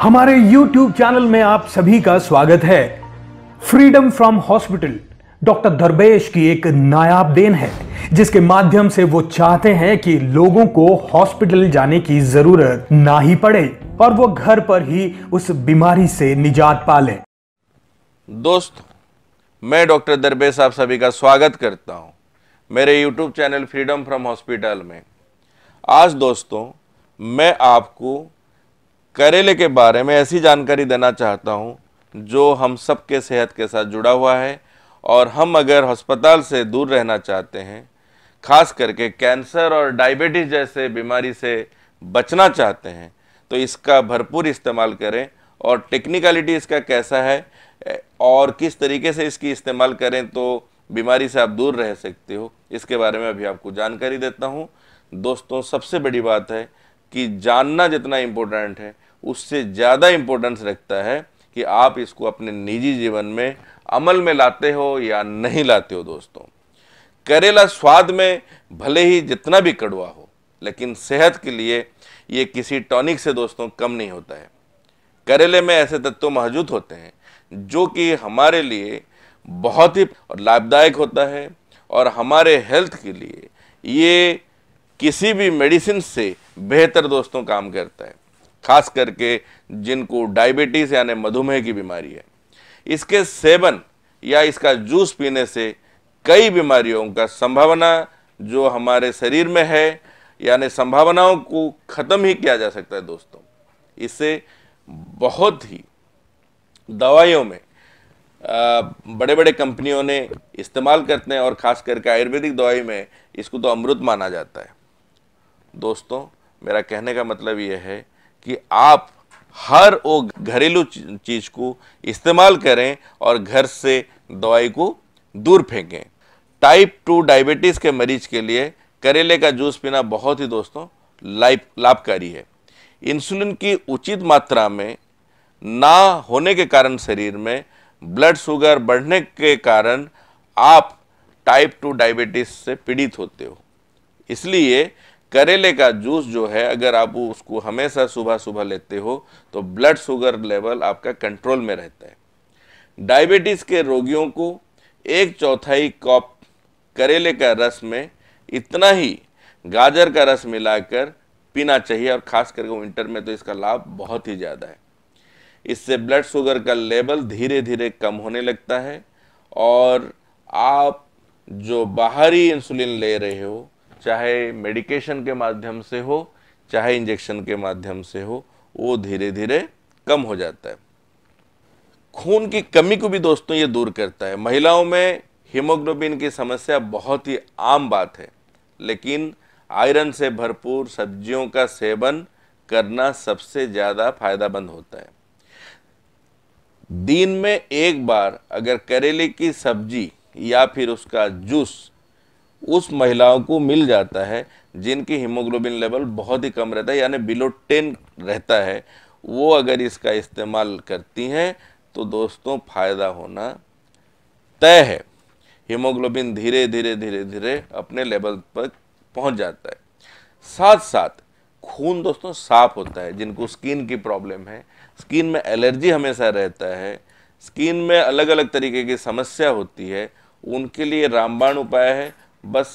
हमारे YouTube channel में आप सभी का स्वागत है freedom from hospital doctor Dharmesh की एक नायाब देन है जिसके माध्यम से वो चाहते हैं कि लोगों को हॉस्पिटल जाने की जरूरत ना ही पड़े और वो घर पर ही उस बीमारी से निजात पा लें दोस्त मैं डॉक्टर दरबेश आप सभी का स्वागत करता हूं मेरे YouTube channel freedom from hospital में आज दोस्तों मैं आपको करेले के बारे में ऐसी जानकारी देना चाहता हूँ जो हम सब के सेहत के साथ जुड़ा हुआ है और हम अगर अस्पताल से दूर रहना चाहते हैं खास करके कैंसर और डायबिटीज़ जैसे बीमारी से बचना चाहते हैं तो इसका भरपूर इस्तेमाल करें और टेक्निकलिटी इसका कैसा है और किस तरीके से इसकी इस्तेमाल करें तो बीमारी से आप दूर रह सकते हो इसके बारे में अभी आपको जानकारी देता हूँ दोस्तों सबसे बड़ी बात है कि जानना जितना इम्पोर्टेंट है उससे ज़्यादा इम्पोर्टेंस रखता है कि आप इसको अपने निजी जीवन में अमल में लाते हो या नहीं लाते हो दोस्तों करेला स्वाद में भले ही जितना भी कड़वा हो लेकिन सेहत के लिए ये किसी टॉनिक से दोस्तों कम नहीं होता है करेले में ऐसे तत्व मौजूद होते हैं जो कि हमारे लिए बहुत ही लाभदायक होता है और हमारे हेल्थ के लिए ये किसी भी मेडिसिन से बेहतर दोस्तों काम करता है खास करके जिनको डायबिटीज़ यानी मधुमेह की बीमारी है इसके सेवन या इसका जूस पीने से कई बीमारियों का संभावना जो हमारे शरीर में है यानी संभावनाओं को ख़त्म ही किया जा सकता है दोस्तों इससे बहुत ही दवाइयों में बड़े बड़े कंपनियों ने इस्तेमाल करते हैं और ख़ास करके आयुर्वेदिक दवाई में इसको तो अमृत माना जाता है दोस्तों मेरा कहने का मतलब यह है कि आप हर वो घरेलू चीज़ को इस्तेमाल करें और घर से दवाई को दूर फेंकें टाइप टू डायबिटीज़ के मरीज के लिए करेले का जूस पीना बहुत ही दोस्तों लाइफ लाभकारी है इंसुलिन की उचित मात्रा में ना होने के कारण शरीर में ब्लड शुगर बढ़ने के कारण आप टाइप टू डायबिटीज़ से पीड़ित होते हो इसलिए करेले का जूस जो है अगर आप उसको हमेशा सुबह सुबह लेते हो तो ब्लड शुगर लेवल आपका कंट्रोल में रहता है डायबिटीज़ के रोगियों को एक चौथाई कप करेले का रस में इतना ही गाजर का रस मिलाकर पीना चाहिए और ख़ास करके विंटर में तो इसका लाभ बहुत ही ज़्यादा है इससे ब्लड शुगर का लेवल धीरे धीरे कम होने लगता है और आप जो बाहरी इंसुलिन ले रहे हो चाहे मेडिकेशन के माध्यम से हो चाहे इंजेक्शन के माध्यम से हो वो धीरे धीरे कम हो जाता है खून की कमी को भी दोस्तों ये दूर करता है महिलाओं में हीमोग्लोबिन की समस्या बहुत ही आम बात है लेकिन आयरन से भरपूर सब्जियों का सेवन करना सबसे ज़्यादा फायदामंद होता है दिन में एक बार अगर करेले की सब्जी या फिर उसका जूस उस महिलाओं को मिल जाता है जिनकी हीमोग्लोबिन लेवल बहुत ही कम रहता है यानी बिलो टेन रहता है वो अगर इसका इस्तेमाल करती हैं तो दोस्तों फ़ायदा होना तय है हीमोग्लोबिन धीरे धीरे धीरे धीरे अपने लेवल पर पहुंच जाता है साथ साथ खून दोस्तों साफ होता है जिनको स्किन की प्रॉब्लम है स्किन में एलर्जी हमेशा रहता है स्किन में अलग अलग तरीके की समस्या होती है उनके लिए रामबाण उपाय है बस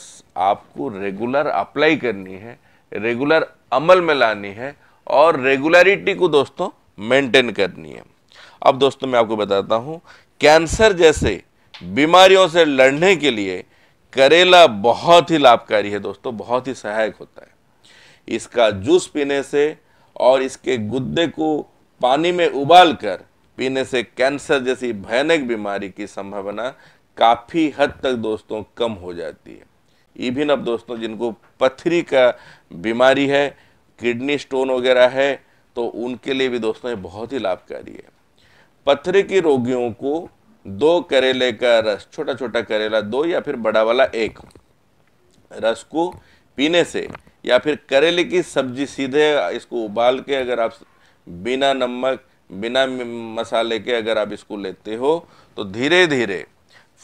आपको रेगुलर अप्लाई करनी है रेगुलर अमल में लानी है और रेगुलरिटी को दोस्तों मेंटेन करनी है अब दोस्तों मैं आपको बताता हूँ कैंसर जैसे बीमारियों से लड़ने के लिए करेला बहुत ही लाभकारी है दोस्तों बहुत ही सहायक होता है इसका जूस पीने से और इसके गुद्दे को पानी में उबाल कर पीने से कैंसर जैसी भयानक बीमारी की संभावना काफ़ी हद तक दोस्तों कम हो जाती है इवन अब दोस्तों जिनको पथरी का बीमारी है किडनी स्टोन वगैरह है तो उनके लिए भी दोस्तों ये बहुत ही लाभकारी है पथरी के रोगियों को दो करेले का रस छोटा छोटा करेला दो या फिर बड़ा वाला एक रस को पीने से या फिर करेले की सब्जी सीधे इसको उबाल के अगर आप बिना नमक बिना मसाले के अगर आप इसको लेते हो तो धीरे धीरे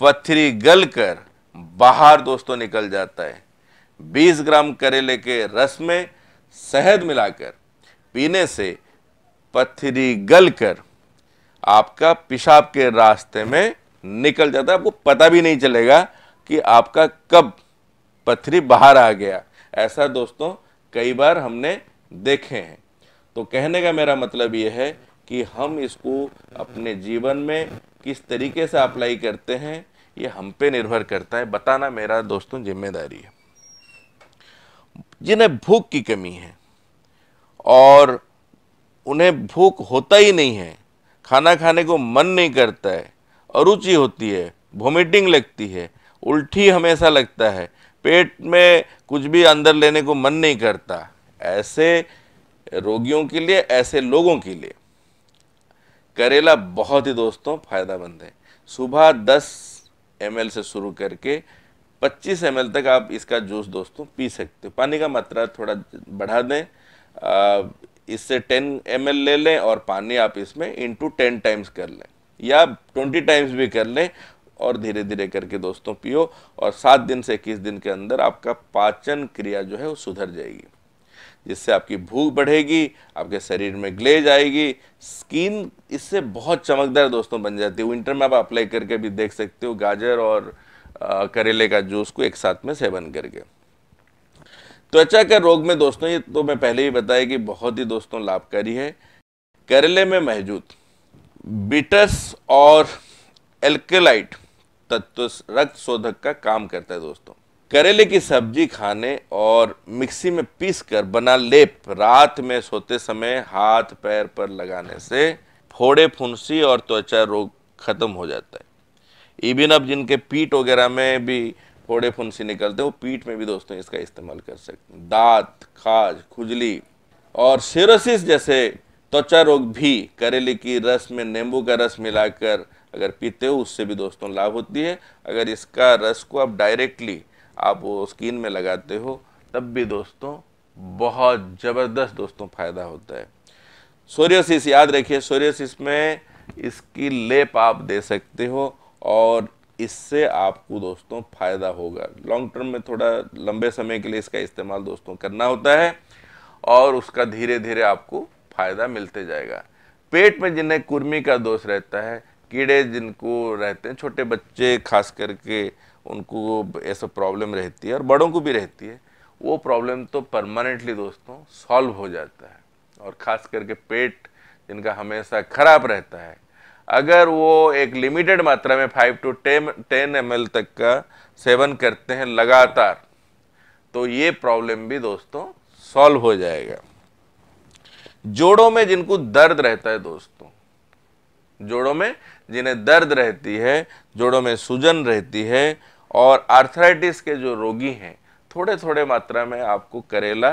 पथरी गल कर बाहर दोस्तों निकल जाता है 20 ग्राम करेले के रस में शहद मिलाकर पीने से पथरी गल कर आपका पेशाब के रास्ते में निकल जाता है आपको पता भी नहीं चलेगा कि आपका कब पथरी बाहर आ गया ऐसा दोस्तों कई बार हमने देखे हैं तो कहने का मेरा मतलब ये है कि हम इसको अपने जीवन में किस तरीके से अप्लाई करते हैं ये हम पे निर्भर करता है बताना मेरा दोस्तों जिम्मेदारी है जिन्हें भूख की कमी है और उन्हें भूख होता ही नहीं है खाना खाने को मन नहीं करता है अरुचि होती है वोमिटिंग लगती है उल्टी हमेशा लगता है पेट में कुछ भी अंदर लेने को मन नहीं करता ऐसे रोगियों के लिए ऐसे लोगों के लिए करेला बहुत ही दोस्तों फ़ायदेमंद है सुबह 10 एम से शुरू करके 25 एम तक आप इसका जूस दोस्तों पी सकते हो पानी का मात्रा थोड़ा बढ़ा दें इससे 10 एम ले लें और पानी आप इसमें इंटू टेन टाइम्स कर लें या 20 टाइम्स भी कर लें और धीरे धीरे करके दोस्तों पियो और सात दिन से इक्कीस दिन के अंदर आपका पाचन क्रिया जो है वो सुधर जाएगी जिससे आपकी भूख बढ़ेगी आपके शरीर में ग्लेज आएगी स्किन इससे बहुत चमकदार दोस्तों बन जाती है विंटर में आप अप्लाई करके भी देख सकते हो गाजर और आ, करेले का जूस को एक साथ में सेवन करके त्वचा तो अच्छा, के रोग में दोस्तों ये तो मैं पहले ही बताया कि बहुत ही दोस्तों लाभकारी है करेले में महजूद बिटस और एल्केलाइट तत्व रक्त शोधक का काम करता है दोस्तों करेले की सब्जी खाने और मिक्सी में पीस कर बना लेप रात में सोते समय हाथ पैर पर लगाने से फोड़े फुंसी और त्वचा रोग खत्म हो जाता है इवन अब जिनके पीठ वगैरह में भी फोड़े फुंसी निकलते हैं वो पीठ में भी दोस्तों इसका इस्तेमाल कर सकते हैं दांत खाज खुजली और सिरोसिस जैसे त्वचा रोग भी करेले की रस में नींबू का रस मिलाकर अगर पीते हो उससे भी दोस्तों लाभ होती है अगर इसका रस को आप डायरेक्टली आप वो स्किन में लगाते हो तब भी दोस्तों बहुत ज़बरदस्त दोस्तों फ़ायदा होता है सोरियोसिस याद रखिए सोरियोसिस में इसकी लेप आप दे सकते हो और इससे आपको दोस्तों फ़ायदा होगा लॉन्ग टर्म में थोड़ा लंबे समय के लिए इसका इस्तेमाल दोस्तों करना होता है और उसका धीरे धीरे आपको फ़ायदा मिलते जाएगा पेट में जिन्हें कुर्मी का दोष रहता है कीड़े जिनको रहते हैं छोटे बच्चे खास करके उनको ऐसा प्रॉब्लम रहती है और बड़ों को भी रहती है वो प्रॉब्लम तो परमानेंटली दोस्तों सॉल्व हो जाता है और ख़ास करके पेट जिनका हमेशा खराब रहता है अगर वो एक लिमिटेड मात्रा में five to ten ten M तक का सेवन करते हैं लगातार तो ये प्रॉब्लम भी दोस्तों सॉल्व हो जाएगा जोड़ों में जिनको दर्द रहता है दोस्तों जोड़ों में जिन्हें दर्द रहती है जोड़ों में सूजन रहती है और आर्थराइटिस के जो रोगी हैं थोड़े थोड़े मात्रा में आपको करेला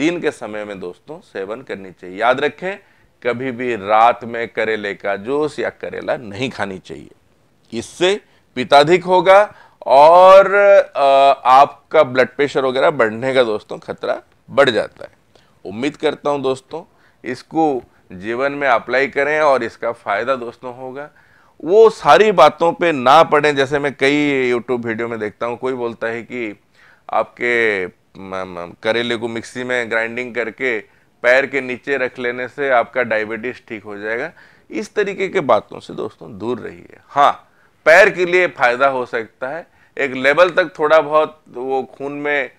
दिन के समय में दोस्तों सेवन करनी चाहिए याद रखें कभी भी रात में करेले का जूस या करेला नहीं खानी चाहिए इससे पिताधिक होगा और आपका ब्लड प्रेशर वगैरह बढ़ने का दोस्तों खतरा बढ़ जाता है उम्मीद करता हूँ दोस्तों इसको जीवन में अप्लाई करें और इसका फ़ायदा दोस्तों होगा वो सारी बातों पे ना पड़ें जैसे मैं कई यूट्यूब वीडियो में देखता हूँ कोई बोलता है कि आपके करेले को मिक्सी में ग्राइंडिंग करके पैर के नीचे रख लेने से आपका डायबिटीज़ ठीक हो जाएगा इस तरीके के बातों से दोस्तों दूर रहिए हाँ पैर के लिए फ़ायदा हो सकता है एक लेवल तक थोड़ा बहुत वो खून में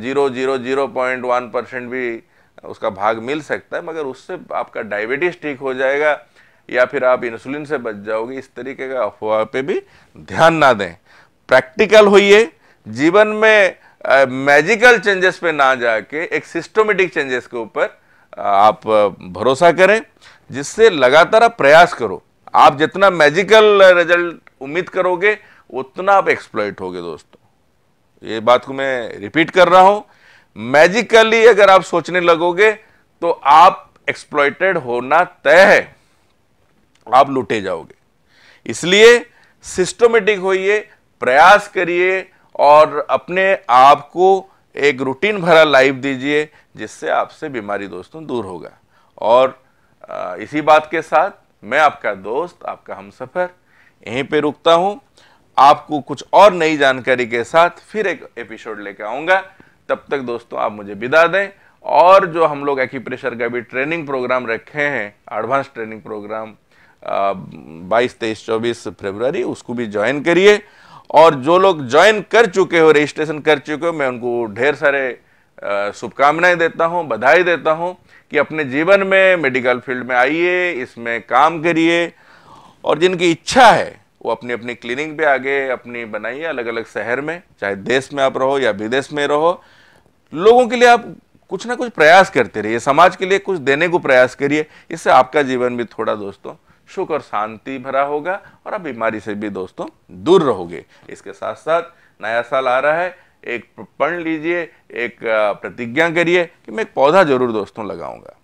zero zero zero point one percent भी उसका भाग मिल सकता है मगर उससे आपका डायबिटीज़ ठीक हो जाएगा या फिर आप इंसुलिन से बच जाओगे इस तरीके का अफवाह पे भी ध्यान ना दें प्रैक्टिकल होइए जीवन में मैजिकल चेंजेस पे ना जाके एक सिस्टमेटिक चेंजेस के ऊपर आप भरोसा करें जिससे लगातार आप प्रयास करो आप जितना मैजिकल रिजल्ट उम्मीद करोगे उतना आप एक्सप्लॉइट होगे दोस्तों ये बात को मैं रिपीट कर रहा हूँ मैजिकली अगर आप सोचने लगोगे तो आप एक्सप्लॉइटेड होना तय है आप लूटे जाओगे इसलिए सिस्टमेटिक होइए प्रयास करिए और अपने आप को एक रूटीन भरा लाइफ दीजिए जिससे आपसे बीमारी दोस्तों दूर होगा और इसी बात के साथ मैं आपका दोस्त आपका हम सफ़र यहीं पे रुकता हूँ आपको कुछ और नई जानकारी के साथ फिर एक एपिसोड लेकर आऊँगा तब तक दोस्तों आप मुझे विदा दें और जो हम लोग एक्यूप्रेशर का भी ट्रेनिंग प्रोग्राम रखे हैं एडवांस ट्रेनिंग प्रोग्राम बाईस तेईस चौबीस फरवरी उसको भी ज्वाइन करिए और जो लोग ज्वाइन कर चुके हो रजिस्ट्रेशन कर चुके हो मैं उनको ढेर सारे शुभकामनाएं देता हूं बधाई देता हूं कि अपने जीवन में मेडिकल फील्ड में आइए इसमें काम करिए और जिनकी इच्छा है वो अपनी अपनी क्लिनिक पे आगे अपनी बनाइए अलग अलग शहर में चाहे देश में आप रहो या विदेश में रहो लोगों के लिए आप कुछ ना कुछ प्रयास करते रहिए समाज के लिए कुछ देने को प्रयास करिए इससे आपका जीवन भी थोड़ा दोस्तों सुख और शांति भरा होगा और आप बीमारी से भी दोस्तों दूर रहोगे इसके साथ साथ नया साल आ रहा है एक पढ़ लीजिए एक प्रतिज्ञा करिए कि मैं एक पौधा जरूर दोस्तों लगाऊंगा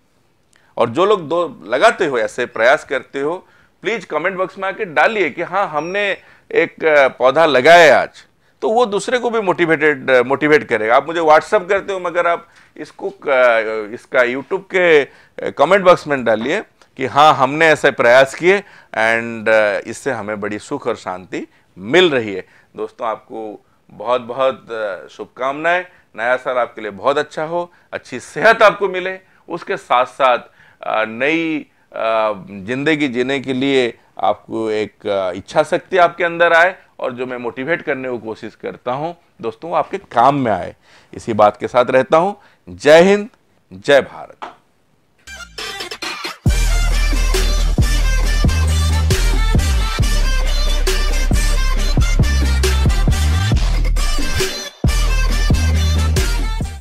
और जो लोग दो लगाते हो ऐसे प्रयास करते हो प्लीज़ कमेंट बॉक्स में आके डालिए कि हाँ हमने एक पौधा लगाया आज तो वो दूसरे को भी मोटिवेटेड मोटिवेट करेगा आप मुझे व्हाट्सअप करते हो मगर आप इसको इसका यूट्यूब के कमेंट बॉक्स में डालिए कि हाँ हमने ऐसे प्रयास किए एंड uh, इससे हमें बड़ी सुख और शांति मिल रही है दोस्तों आपको बहुत बहुत uh, शुभकामनाएं नया साल आपके लिए बहुत अच्छा हो अच्छी सेहत आपको मिले उसके साथ साथ uh, नई जिंदगी जीने के लिए आपको एक इच्छा शक्ति आपके अंदर आए और जो मैं मोटिवेट करने की कोशिश करता हूँ दोस्तों आपके काम में आए इसी बात के साथ रहता हूँ जय हिंद जय भारत